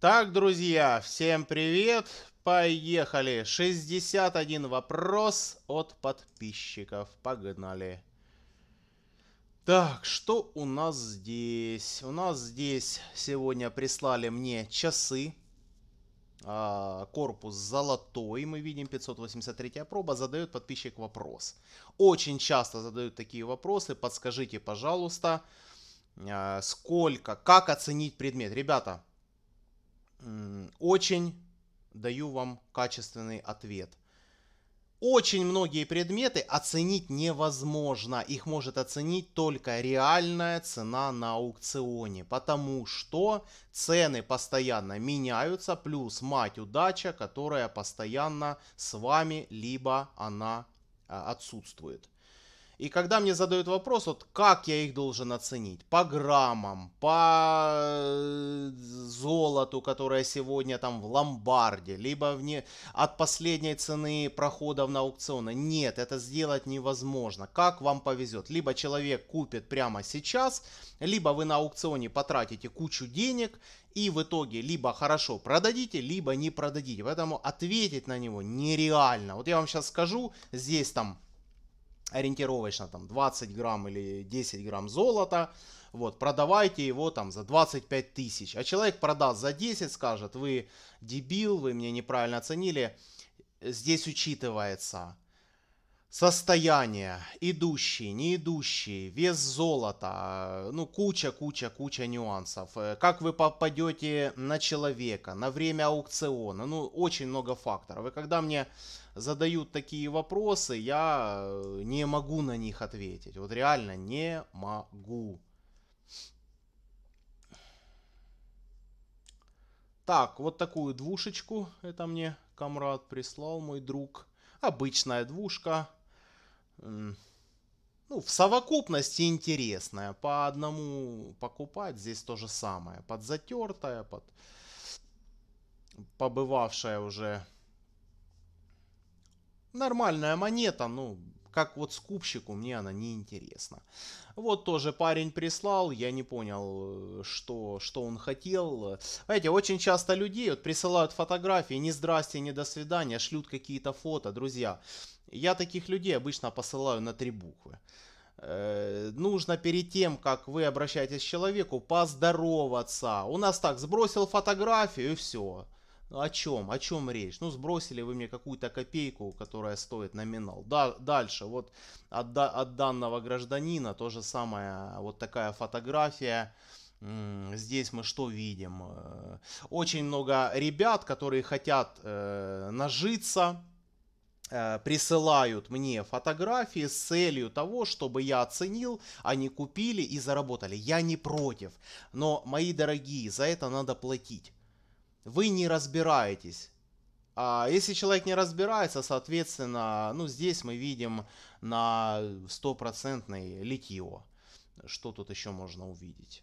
Так, друзья, всем привет! Поехали! 61 вопрос от подписчиков. Погнали! Так, что у нас здесь? У нас здесь сегодня прислали мне часы. А, корпус золотой, мы видим, 583 проба, задает подписчик вопрос. Очень часто задают такие вопросы, подскажите, пожалуйста, а, сколько, как оценить предмет. Ребята, очень даю вам качественный ответ. Очень многие предметы оценить невозможно. Их может оценить только реальная цена на аукционе. Потому что цены постоянно меняются. Плюс мать удача, которая постоянно с вами, либо она а, отсутствует. И когда мне задают вопрос, вот как я их должен оценить? По граммам, по э, золоту, которое сегодня там в ломбарде, либо вне, от последней цены проходов на аукциона. Нет, это сделать невозможно. Как вам повезет? Либо человек купит прямо сейчас, либо вы на аукционе потратите кучу денег и в итоге либо хорошо продадите, либо не продадите. Поэтому ответить на него нереально. Вот я вам сейчас скажу, здесь там ориентировочно там 20 грамм или 10 грамм золота, вот, продавайте его там за 25 тысяч, а человек продаст за 10, скажет, вы дебил, вы меня неправильно оценили, здесь учитывается состояние, идущие, не идущие, вес золота, э, ну куча, куча, куча нюансов. Э, как вы попадете на человека, на время аукциона, ну очень много факторов. И когда мне задают такие вопросы, я э, не могу на них ответить. Вот реально не могу. Так, вот такую двушечку, это мне комрад прислал мой друг. Обычная двушка, ну, в совокупности интересная. По одному покупать здесь то же самое. Под затертая, под побывавшая уже нормальная монета, ну, как вот скупщику мне она не интересна. Вот тоже парень прислал, я не понял, э, что, что он хотел. Знаете, очень часто людей вот присылают фотографии, не здрасте, не до свидания, шлют какие-то фото, друзья. Я таких людей обычно посылаю на три буквы. Э, нужно перед тем, как вы обращаетесь к человеку, поздороваться. У нас так, сбросил фотографию и все. Ну, о чем? О чем речь? Ну, сбросили вы мне какую-то копейку, которая стоит номинал. Да, дальше, вот от, от данного гражданина то же самое, вот такая фотография. Здесь мы что видим? Э, очень много ребят, которые хотят э, нажиться, Э, присылают мне фотографии с целью того, чтобы я оценил, они купили и заработали. Я не против, но, мои дорогие, за это надо платить. Вы не разбираетесь. А если человек не разбирается, соответственно, ну здесь мы видим на стопроцентный литье. Что тут еще можно увидеть?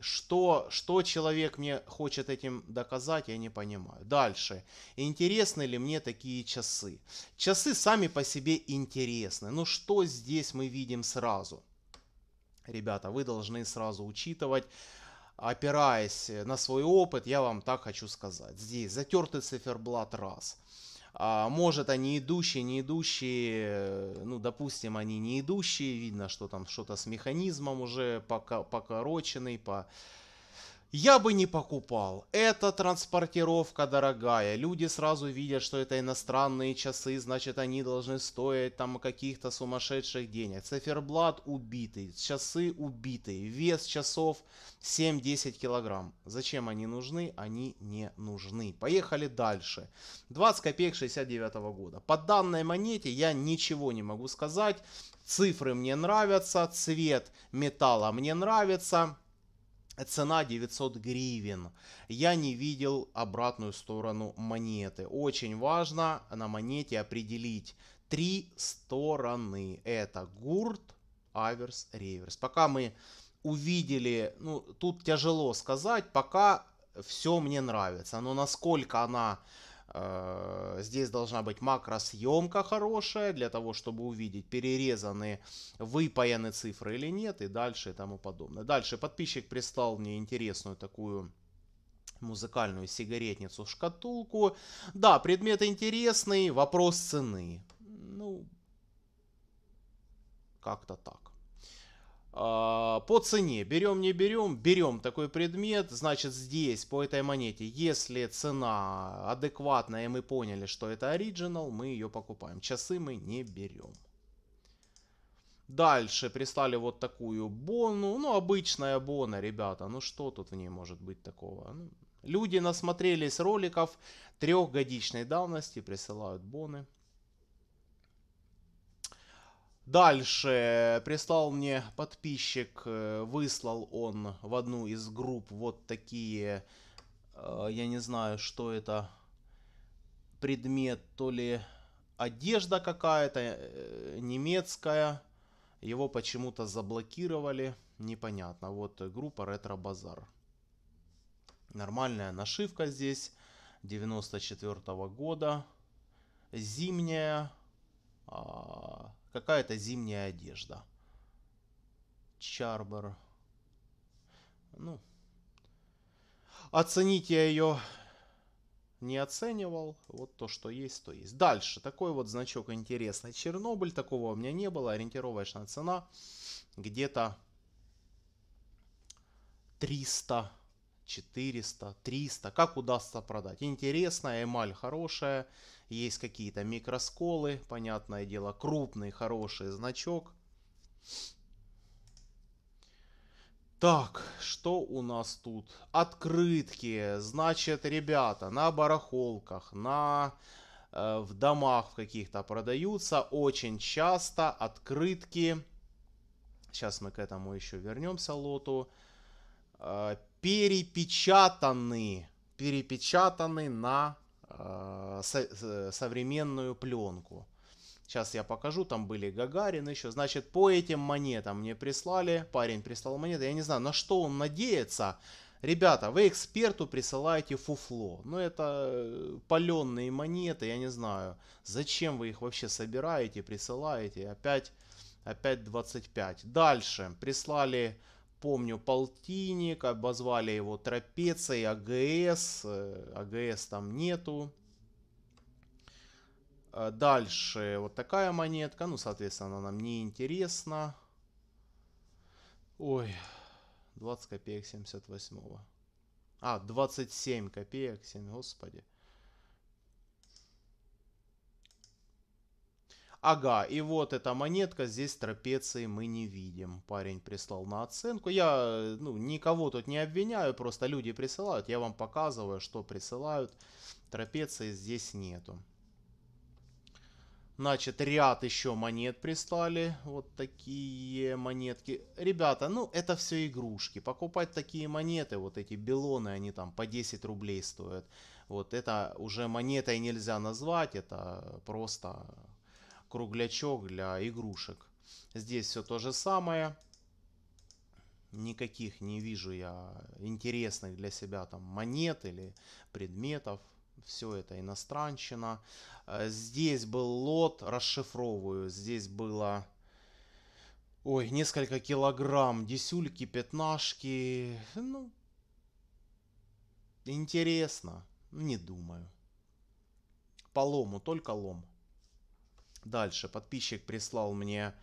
что, что человек мне хочет этим доказать, я не понимаю. Дальше. Интересны ли мне такие часы? Часы сами по себе интересны. Но ну, что здесь мы видим сразу? Ребята, вы должны сразу учитывать, опираясь на свой опыт, я вам так хочу сказать. Здесь затертый циферблат раз – а, может, они идущие, не идущие, э, ну, допустим, они не идущие, видно, что там что-то с механизмом уже пока, покороченный, по я бы не покупал. Это транспортировка дорогая. Люди сразу видят, что это иностранные часы, значит они должны стоить там каких-то сумасшедших денег. Циферблат убитый, часы убитые, вес часов 7-10 килограмм. Зачем они нужны? Они не нужны. Поехали дальше. 20 копеек 69 года. По данной монете я ничего не могу сказать. Цифры мне нравятся, цвет металла мне нравится. Цена 900 гривен. Я не видел обратную сторону монеты. Очень важно на монете определить три стороны. Это гурт, аверс, реверс. Пока мы увидели, ну тут тяжело сказать, пока все мне нравится. Но насколько она Э, здесь должна быть макросъемка хорошая для того, чтобы увидеть, перерезаны, выпаяны цифры или нет и дальше и тому подобное. Дальше подписчик прислал мне интересную такую музыкальную сигаретницу, шкатулку. Да, предмет интересный, вопрос цены. Ну, как-то так. А, по цене. Берем, не берем, берем такой предмет, значит здесь, по этой монете, если цена адекватная, и мы поняли, что это оригинал, мы ее покупаем. Часы мы не берем. Дальше прислали вот такую бону, ну обычная бона, ребята, ну что тут в ней может быть такого? Ну, люди насмотрелись роликов трехгодичной давности, присылают боны. Дальше прислал мне подписчик, э, выслал он в одну из групп вот такие, э, я не знаю, что это, предмет, то ли одежда какая-то э, немецкая, его почему-то заблокировали, непонятно. Вот группа Ретро Базар. Нормальная нашивка здесь, 94 -го года, зимняя, а, Какая-то зимняя одежда. Чарбер. Ну. Оценить я ее не оценивал. Вот то, что есть, то есть. Дальше. Такой вот значок интересный. Чернобыль. Такого у меня не было. Ориентировочная цена где-то 300, 400, 300. Как удастся продать? Интересная эмаль хорошая есть какие-то микросколы, понятное дело, крупный хороший значок. Так, что у нас тут? Открытки. Значит, ребята, на барахолках, на э, в домах каких-то продаются очень часто открытки. Сейчас мы к этому еще вернемся, лоту. Э, перепечатаны. Перепечатаны на а, со современную пленку. Сейчас я покажу, там были Гагарин еще. Значит, по этим монетам мне прислали, парень прислал монеты. Я не знаю, на что он надеется. Ребята, вы эксперту присылаете фуфло. Ну, это э, паленные монеты, я не знаю. Зачем вы их вообще собираете, присылаете? Опять, опять 25. Дальше прислали помню, полтинник, обозвали его трапецией, АГС, э, АГС там нету. Э, дальше вот такая монетка, ну, соответственно, она нам не интересна. Ой, 20 копеек 78-го. А, 27 копеек, 7, господи. Ага, и вот эта монетка, здесь трапеции мы не видим. Парень прислал на оценку. Я э, ну, никого тут не обвиняю, просто люди присылают. Я вам показываю, что присылают. Трапеции здесь нету. Значит, ряд еще монет прислали. Вот такие монетки. Ребята, ну это все игрушки. Покупать такие монеты, вот эти белоны, они там по 10 рублей стоят. Вот это уже монетой нельзя назвать, это просто круглячок для игрушек. Здесь все то же самое. Никаких не вижу я интересных для себя там монет или предметов. Все это иностранщина. Э, здесь был лот, расшифровываю. Здесь было Ой, несколько килограмм десюльки, пятнашки. Ну, интересно. Не думаю. По лому, только лом. Дальше подписчик прислал мне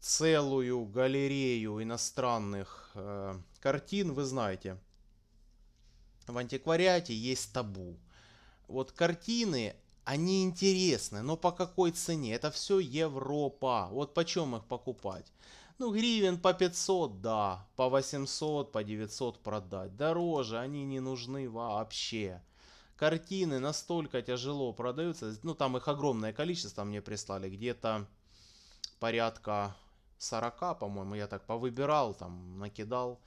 целую галерею иностранных э, картин. Вы знаете, в антиквариате есть табу. Вот картины, они интересны, но по какой цене? Это все Европа. Вот почем их покупать? Ну, гривен по 500, да, по 800, по 900 продать. Дороже они не нужны вообще. Картины настолько тяжело продаются, ну там их огромное количество мне прислали, где-то порядка 40, по-моему, я так повыбирал, там накидал.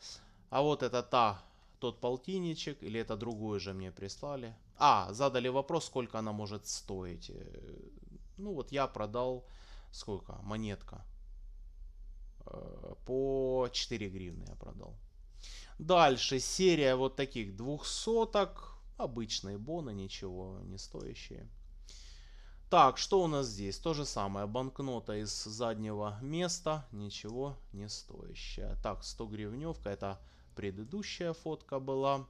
А вот это та, тот полтинничек, или это другое же мне прислали. А, задали вопрос, сколько она может стоить. Э, ну вот я продал, сколько, монетка. Э, по 4 гривны я продал. Дальше серия вот таких двухсоток. Обычные боны, ничего не стоящие. Так, что у нас здесь? То же самое. Банкнота из заднего места. Ничего не стоящая. Так, 100 гривневка. Это предыдущая фотка была.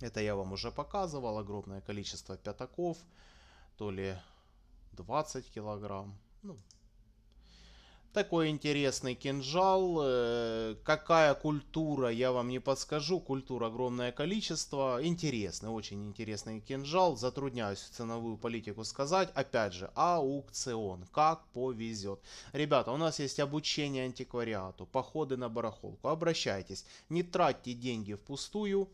Это я вам уже показывал. Огромное количество пятаков. То ли 20 килограмм. Ну, такой интересный кинжал. Э, какая культура, я вам не подскажу. Культура огромное количество. Интересный, очень интересный кинжал. Затрудняюсь ценовую политику сказать. Опять же, аукцион. Как повезет. Ребята, у нас есть обучение антиквариату, походы на барахолку. Обращайтесь. Не тратьте деньги впустую.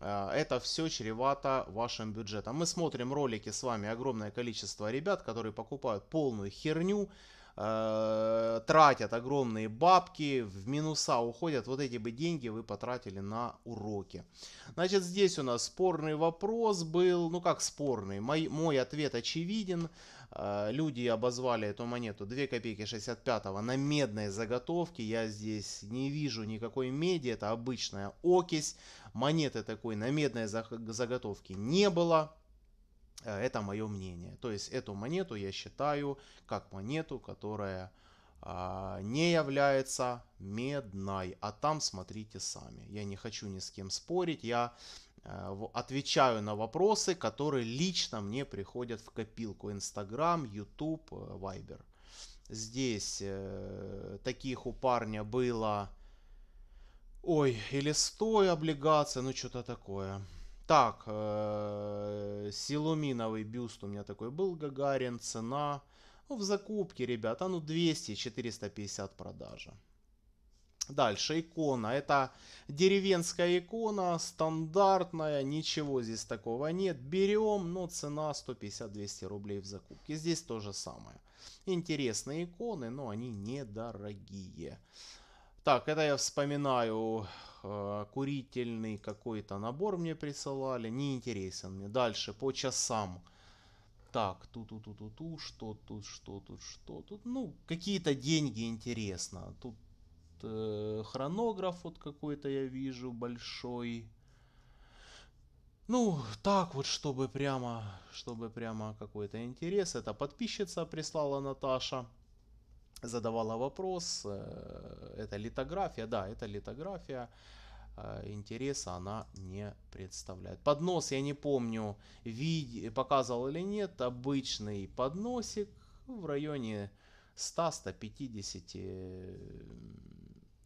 Э, это все чревато вашим бюджетом. Мы смотрим ролики с вами огромное количество ребят, которые покупают полную херню, э, тратят огромные бабки, в минуса уходят. Вот эти бы деньги вы потратили на уроки. Значит, здесь у нас спорный вопрос был. Ну как спорный? Мой, мой ответ очевиден. Э, люди обозвали эту монету 2 копейки 65-го на медной заготовке. Я здесь не вижу никакой меди. Это обычная окись. Монеты такой на медной заготовке не было. Э, это мое мнение. То есть эту монету я считаю как монету, которая а, не является медной. А там смотрите сами. Я не хочу ни с кем спорить. Я э, отвечаю на вопросы, которые лично мне приходят в копилку. Инстаграм, Ютуб, э, Вайбер. Здесь таких у парня было... Ой, или 100 облигаций, ну что-то такое. Так, э, силуминовый бюст у меня такой был, Гагарин, цена. Ну, в закупке, ребята, ну 200-450 продажа. Дальше икона. Это деревенская икона, стандартная, ничего здесь такого нет. Берем, но цена 150-200 рублей в закупке. Здесь то же самое. Интересные иконы, но они недорогие. Так, это я вспоминаю э, курительный какой-то набор мне присылали. Не интересен мне. Дальше по часам. Так, тут, тут, тут, тут, ту что тут, что тут, что тут. Ну, какие-то деньги интересно. Тут э, хронограф вот какой-то я вижу большой. Ну, так вот, чтобы прямо, чтобы прямо какой-то интерес. Это подписчица прислала Наташа задавала вопрос. Э, это литография, да, это литография. Э, интереса она не представляет. Поднос, я не помню, вид... показывал или нет. Обычный подносик в районе 100-150,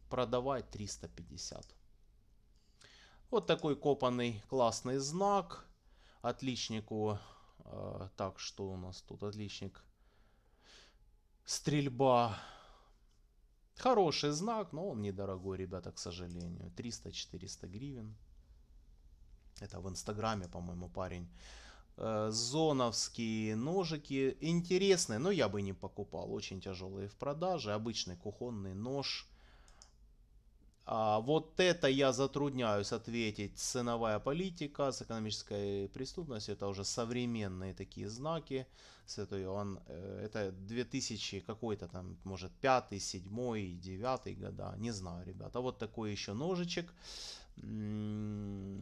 продавать 350. Вот такой копанный классный знак отличнику. Э, так, что у нас тут отличник? Стрельба. Хороший знак, но он недорогой, ребята, к сожалению. 300-400 гривен. Это в инстаграме, по-моему, парень. Э, зоновские ножики интересные, но я бы не покупал. Очень тяжелые в продаже. Обычный кухонный нож – а, вот это я затрудняюсь ответить. Ценовая политика с экономической преступностью, это уже современные такие знаки. Святой Иоанн, э, это 2000 какой-то там, может, 5, 7, 9 года, не знаю, ребята. Вот такой еще ножичек в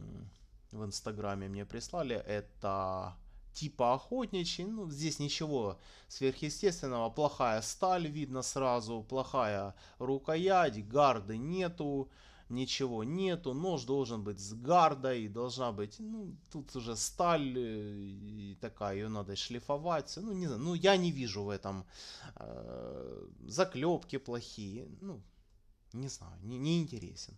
инстаграме мне прислали. Это типа охотничий, ну здесь ничего сверхъестественного, плохая сталь видно сразу, плохая рукоять, гарды нету, ничего нету, нож должен быть с гардой, должна быть, ну тут уже сталь э, и такая, ее надо шлифовать, ну не знаю, ну я не вижу в этом э, заклепки плохие, ну не знаю, не, не интересен.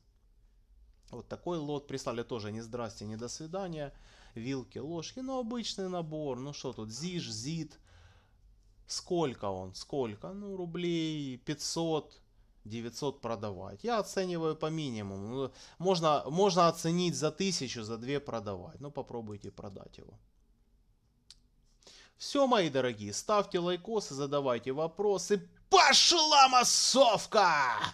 Вот такой лот прислали тоже не здрасте, не до свидания. Вилки, ложки, ну обычный набор. Ну что тут, ЗИЖ, ЗИД. Сколько он? Сколько? Ну рублей 500, 900 продавать. Я оцениваю по минимуму. Ну, можно, можно оценить за 1000, за 2 продавать. Ну попробуйте продать его. Все, мои дорогие, ставьте лайкосы, задавайте вопросы. Пошла массовка!